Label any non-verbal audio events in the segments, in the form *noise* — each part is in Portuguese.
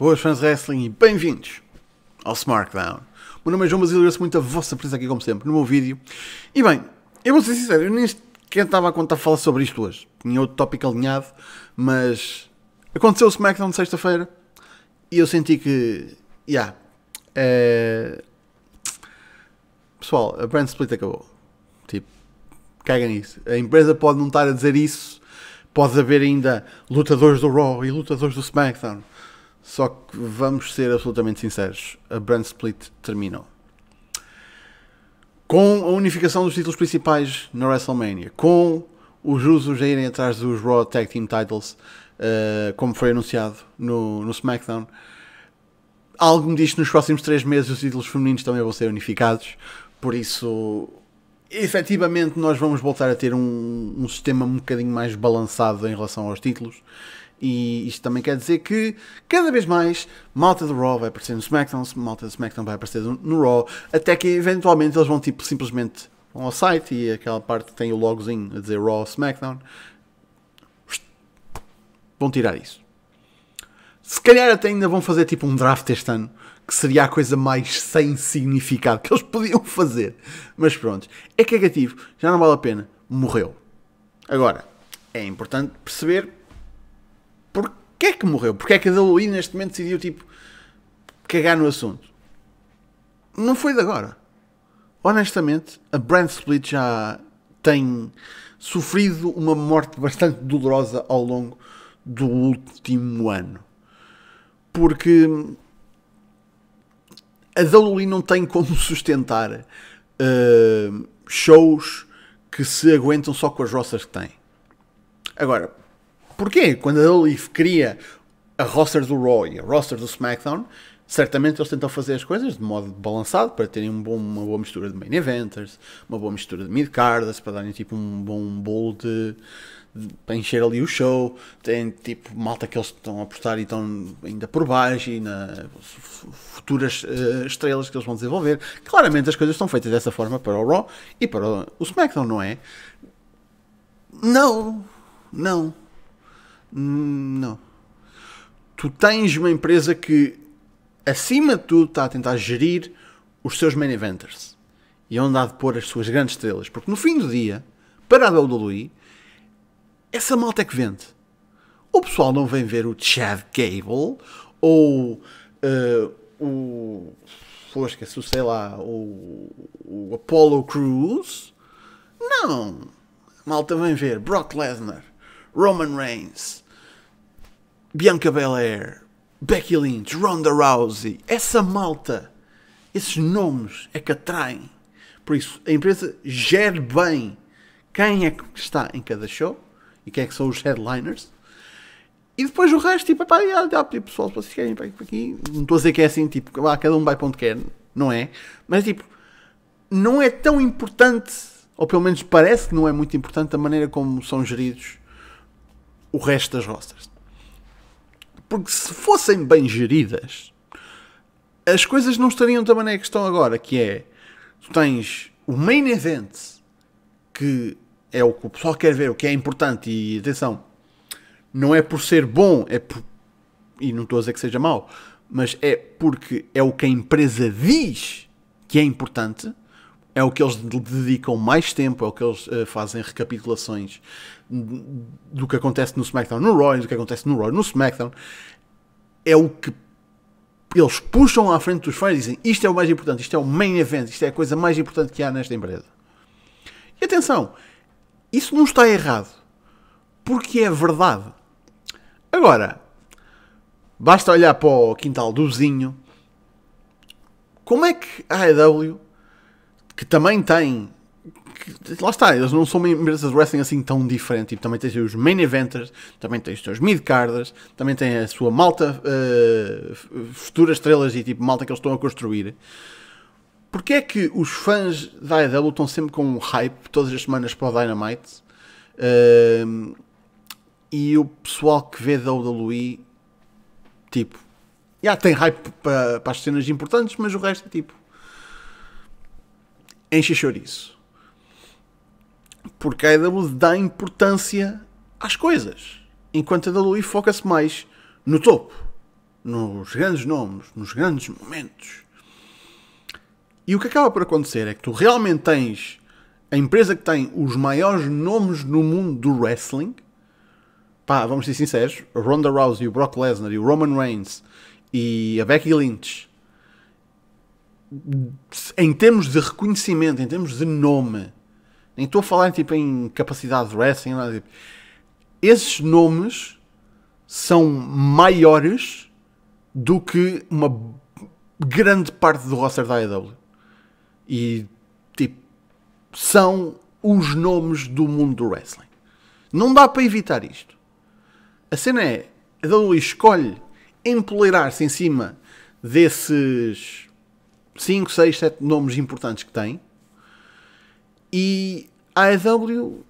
Boas fãs de wrestling e bem-vindos ao SmackDown. O meu nome é João Basílio e agradeço muito a vossa presença aqui, como sempre, no meu vídeo. E bem, eu vou ser sincero, eu nem sequer estava a contar falar sobre isto hoje. Tinha outro tópico alinhado, mas aconteceu o SmackDown de sexta-feira e eu senti que, já, yeah, é, pessoal, a brand split acabou. Tipo, caga nisso. A empresa pode não estar a dizer isso, pode haver ainda lutadores do Raw e lutadores do SmackDown só que vamos ser absolutamente sinceros: a brand split terminou. Com a unificação dos títulos principais na WrestleMania, com os Usos a irem atrás dos Raw Tag Team Titles, uh, como foi anunciado no, no SmackDown, algo me diz que nos próximos 3 meses os títulos femininos também vão ser unificados, por isso efetivamente nós vamos voltar a ter um, um sistema um bocadinho mais balançado em relação aos títulos. E isto também quer dizer que, cada vez mais, malta do Raw vai aparecer no SmackDown, malta do SmackDown vai aparecer no Raw, até que eventualmente eles vão tipo, simplesmente vão ao site e aquela parte tem o logozinho a dizer Raw SmackDown. Vão tirar isso. Se calhar até ainda vão fazer tipo um draft este ano, que seria a coisa mais sem significado que eles podiam fazer. Mas pronto, é cagativo, já não vale a pena, morreu. Agora, é importante perceber Porquê é que morreu? Porquê é que a WWE neste momento decidiu, tipo, cagar no assunto? Não foi de agora. Honestamente, a brand split já tem sofrido uma morte bastante dolorosa ao longo do último ano. Porque a WWE não tem como *laughs* sustentar uh, shows que se aguentam só com as roças que tem. Agora, Porquê? Quando a Leaf cria a roster do Raw e a roster do SmackDown, certamente eles tentam fazer as coisas de modo balançado para terem um bom, uma boa mistura de main eventers, uma boa mistura de mid-carders, para darem tipo um bom bolo de, de, para encher ali o show. Tem tipo malta que eles estão a apostar e estão ainda por baixo e na futuras uh, estrelas que eles vão desenvolver. Claramente as coisas estão feitas dessa forma para o Raw e para o, o SmackDown, não é? Não, não. Hum, não. Tu tens uma empresa que, acima de tudo, está a tentar gerir os seus main eventers e é onde há de pôr as suas grandes estrelas. Porque no fim do dia, para a WWE, essa malta é que vende. O pessoal não vem ver o Chad Gable ou uh, o. se esqueci, sei lá, o, o Apollo Crews. Não. A malta vem ver Brock Lesnar. Roman Reigns, Bianca Belair, Becky Lynch, Ronda Rousey, essa malta, esses nomes é que atraem. Por isso, a empresa gere bem quem é que está em cada show e quem é que são os headliners. E depois o resto, tipo, pá, já, já, tipo, pessoal, se vocês querem, pá, aqui. Não estou a dizer que é assim, tipo, lá, ah, cada um vai para onde quer, não é? Mas, tipo, não é tão importante, ou pelo menos parece que não é muito importante, a maneira como são geridos o resto das roças. Porque se fossem bem geridas, as coisas não estariam da maneira que estão agora, que é tu tens o main event que é o que o pessoal quer ver, o que é importante e atenção, não é por ser bom, é por, e não estou a dizer que seja mau, mas é porque é o que a empresa diz que é importante é o que eles dedicam mais tempo, é o que eles uh, fazem recapitulações do que acontece no SmackDown, no Raw, do que acontece no Raw, no SmackDown. É o que eles puxam à frente dos fãs e dizem isto é o mais importante, isto é o main event, isto é a coisa mais importante que há nesta empresa. E atenção, isso não está errado, porque é verdade. Agora, basta olhar para o quintal do vizinho, como é que a AEW que também tem. Que, lá está, eles não são uma empresa de wrestling assim tão diferente. Tipo, também tens os main eventers, também tens os teus mid-carders, também tem a sua malta, uh, futuras estrelas e tipo malta que eles estão a construir. Porquê é que os fãs da AEW estão sempre com um hype todas as semanas para o Dynamite? Uh, e o pessoal que vê da WWE, tipo, já yeah, tem hype para, para as cenas importantes, mas o resto é tipo, enche chouriço. Porque a AEW dá importância às coisas, enquanto a WWE foca-se mais no topo, nos grandes nomes, nos grandes momentos. E o que acaba por acontecer é que tu realmente tens a empresa que tem os maiores nomes no mundo do wrestling. Pá, vamos ser sinceros, Ronda Rousey, o Brock Lesnar e o Roman Reigns e a Becky Lynch em termos de reconhecimento, em termos de nome, nem estou a falar tipo, em capacidade de wrestling, nada, tipo, esses nomes são maiores do que uma grande parte do roster da AEW. E, tipo, são os nomes do mundo do wrestling. Não dá para evitar isto. A cena é, a WWE escolhe empoleirar-se em cima desses 5, 6, 7 nomes importantes que tem. E a AEW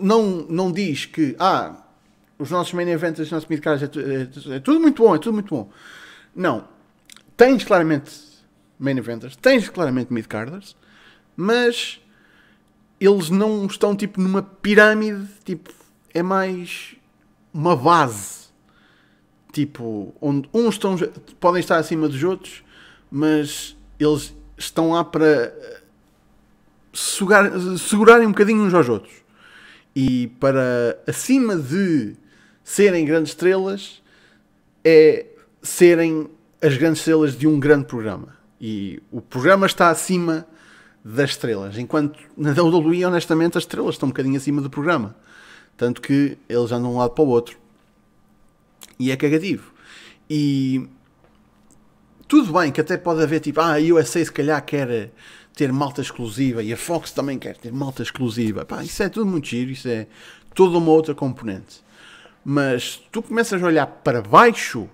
não, não diz que ah, os nossos main events, os nossos midcards é, é, é, tudo muito bom, é tudo muito bom. Não. Tens claramente main eventos tens claramente midcarders, mas eles não estão tipo numa pirâmide, tipo, é mais uma base. Tipo, onde uns estão, podem estar acima dos outros mas eles estão lá para eh, sugar, segurarem um bocadinho uns aos outros. E para, acima de serem grandes estrelas, é serem as grandes estrelas de um grande programa. E o programa está acima das estrelas. Enquanto na WWE, honestamente, as estrelas estão um bocadinho acima do programa. Tanto que eles andam de um lado para o outro. E é cagativo. E tudo bem que até pode haver tipo, ah, a USA se calhar quer eh, ter malta exclusiva e a Fox também quer ter malta exclusiva. Pá, isso é tudo muito giro, isso é toda uma outra componente. Mas tu começas a olhar para baixo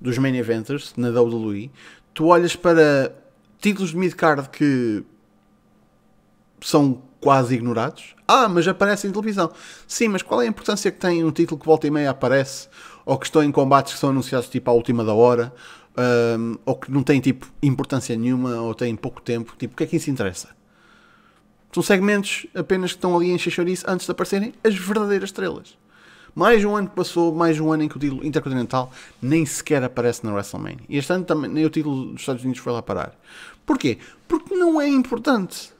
dos main eventers na WWE, tu olhas para títulos de mid-card que são quase ignorados. Ah, mas aparecem em televisão. Sim, mas qual é a importância que tem um título que volta e meia aparece? Ou que estão em combates que são anunciados tipo à última da hora? um, ou que não têm tipo importância nenhuma ou têm pouco tempo, tipo, o que é que isso interessa? São segmentos apenas que estão ali em encher antes de aparecerem as verdadeiras estrelas. Mais um ano que passou, mais um ano em que o título intercontinental nem sequer aparece na WrestleMania. E este ano também nem o título dos Estados Unidos foi lá parar. Porquê? Porque não é importante.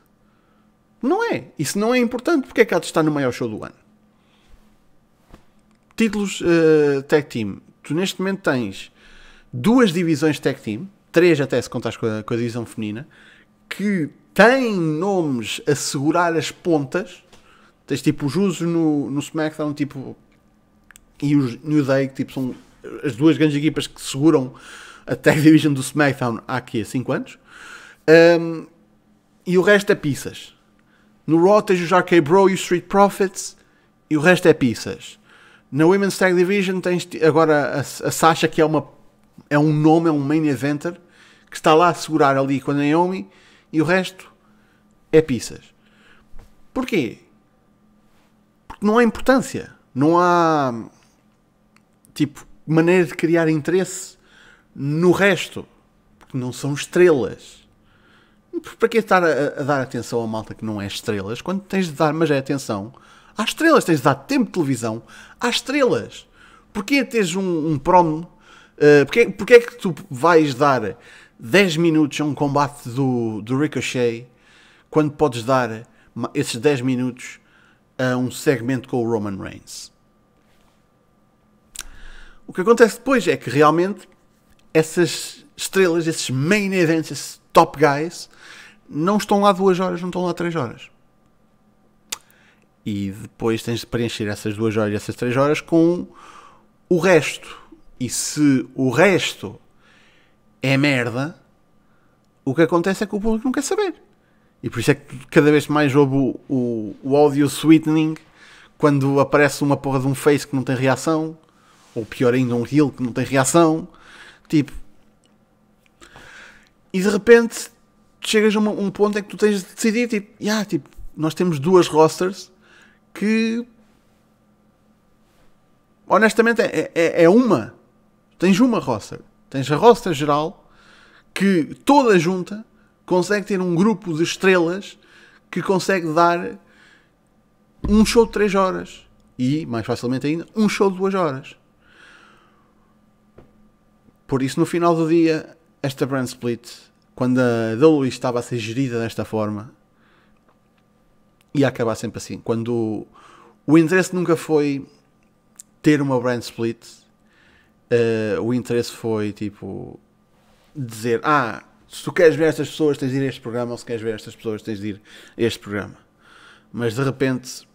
Não é. E se não é importante, porque é que há de estar no maior show do ano? Títulos uh, tag team. Tu neste momento tens duas divisões tag team, três até se contares com a, com a divisão feminina, que têm nomes a segurar as pontas. Tens tipo os usos no, no SmackDown tipo, e os New Day, que tipo, são as duas grandes equipas que seguram a tag division do SmackDown há aqui há 5 anos. Um, e o resto é pizzas. No Raw tens os RK Bro e os Street Profits e o resto é pizzas. Na Women's Tag Division tens agora a, a Sasha que é uma é um nome, é um main eventer que está lá a segurar ali com a Naomi e o resto é pizzas. Porquê? Porque não há importância. Não há tipo maneira de criar interesse no resto. Porque não são estrelas. Para que estar a, a, dar atenção a malta que não é estrelas? Quando tens de dar, mas é atenção, às estrelas, tens de dar tempo de televisão às estrelas. Porquê teres um, um promo eh, porque, é porque é que tu vais dar 10 minutos a um combate do, do Ricochet quando podes dar esses 10 minutos a um segmento com o Roman Reigns? O que acontece depois é que realmente essas estrelas, esses main events, esses top guys, não estão lá duas horas, não estão lá três horas. E depois tens de preencher essas duas horas e essas três horas com o resto e se o resto é merda, o que acontece é que o público não quer saber. E por isso é que cada vez mais houve o, o, audio sweetening quando aparece uma porra de um face que não tem reação, ou pior ainda, um heel que não tem reação. Tipo. E de repente chegas a um ponto em que tu tens de decidir, tipo, yeah, tipo, nós temos duas rosters que honestamente é, é, é uma Tens uma roster. Tens a roster geral que toda junta consegue ter um grupo de estrelas que consegue dar um show de 3 horas. E, mais facilmente ainda, um show de 2 horas. Por isso, no final do dia, esta brand split, quando a WWE estava a ser gerida desta forma, ia acabar sempre assim. Quando o interesse nunca foi ter uma brand split, uh, o interesse foi tipo dizer: Ah, se tu queres ver estas pessoas, tens de ir a este programa, ou se queres ver estas pessoas, tens de ir a este programa. Mas de repente,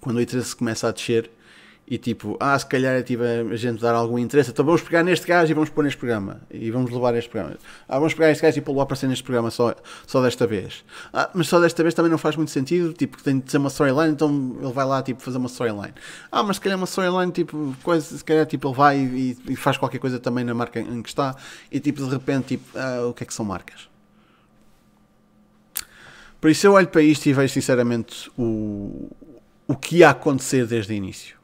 quando o interesse começa a descer, e tipo, ah, se calhar tive a gente dar algum interesse, então vamos pegar neste gajo e vamos pôr neste programa, e vamos levar este programa. Ah, vamos pegar este gajo e pô-lo a aparecer neste programa só, só desta vez. Ah, mas só desta vez também não faz muito sentido, tipo, tem de ser uma storyline, então ele vai lá, tipo, fazer uma storyline. Ah, mas se calhar é uma storyline, tipo, coisa, se calhar, tipo, ele vai e, e, faz qualquer coisa também na marca em que está, e tipo, de repente, tipo, ah, o que é que são marcas? Por isso eu olho para isto e vejo sinceramente o, o que ia acontecer desde o início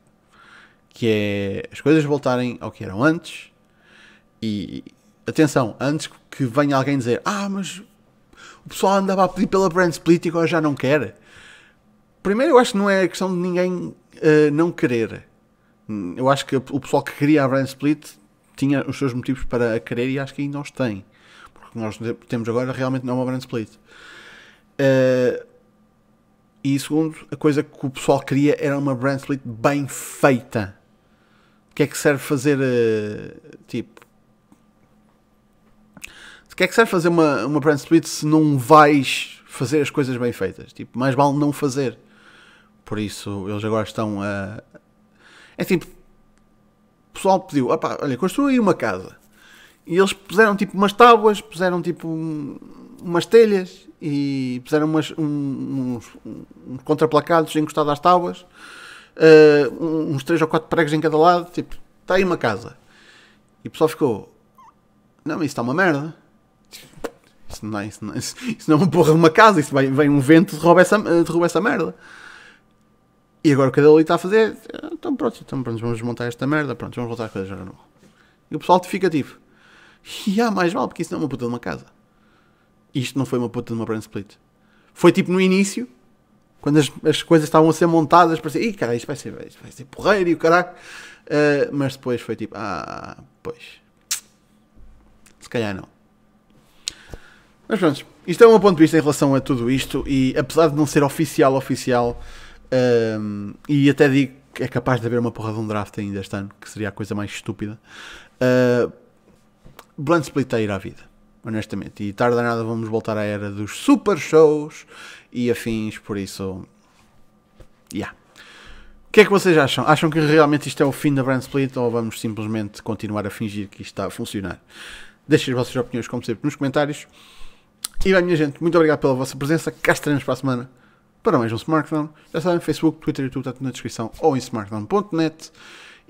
que é as coisas voltarem ao que eram antes e atenção, antes que venha alguém dizer ah, mas o pessoal andava a pedir pela brand split e agora já não quer. Primeiro, eu acho que não é questão de ninguém uh, não querer. Eu acho que o pessoal que queria a brand split tinha os seus motivos para a querer e acho que ainda os tem. Porque nós temos agora realmente não uma brand split. Uh, e segundo, a coisa que o pessoal queria era uma brand split bem feita que é que serve fazer eh, tipo de que é que serve fazer uma, uma brand split se não vais fazer as coisas bem feitas? Tipo, mais vale não fazer. Por isso, eles agora estão a. É tipo. O pessoal pediu: opá, olha, construa aí uma casa. E eles puseram tipo umas tábuas, puseram tipo um, umas telhas e puseram umas, um, uns, uns contraplacados encostados às tábuas uh, uns três ou quatro pregos em cada lado, tipo, está aí uma casa. E o pessoal ficou, não, mas isso está uma merda. Isso não, é, isso, não, isso, é, isso não é uma porra de uma casa, isso vai, vem um vento derruba essa, eh, derruba essa merda. E agora o que a Dali está a fazer, ah, então pronto, então pronto, vamos desmontar esta merda, pronto, vamos voltar a coisa já normal. E o pessoal fica tipo, e há mais vale, porque isso não é uma puta de uma casa. Isto não foi uma puta de uma brand split. Foi tipo no início, quando as, as coisas estavam a ser montadas, parecia, ih, cara, isto vai ser, isto vai ser porreiro e o caraca Uh, eh, mas depois foi tipo, ah, pois. Se calhar não. Mas pronto, isto é um ponto de vista em relação a tudo isto e apesar de não ser oficial, oficial, um, ehm, e até digo que é capaz de haver uma porra de um draft ainda este ano, que seria a coisa mais estúpida, uh, Blunt Split está a ir à vida honestamente. E tarde a nada vamos voltar à era dos super shows e afins, por isso. Yeah. O que é que vocês acham? Acham que realmente isto é o fim da Brand Split ou vamos simplesmente continuar a fingir que isto está a funcionar? Deixem as vossas opiniões, como sempre, nos comentários. E bem, minha gente, muito obrigado pela vossa presença. Cá estaremos para a semana para mais um Smartdown. Já sabem, Facebook, Twitter e tudo está na descrição ou em smartdown.net.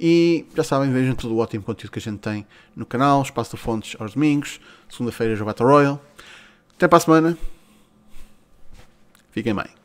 E já sabem, vejam todo o ótimo conteúdo que a gente tem no canal, Espaço de Fontes aos domingos, segunda-feira já Battle Royal. Até para a semana. Fiquem bem.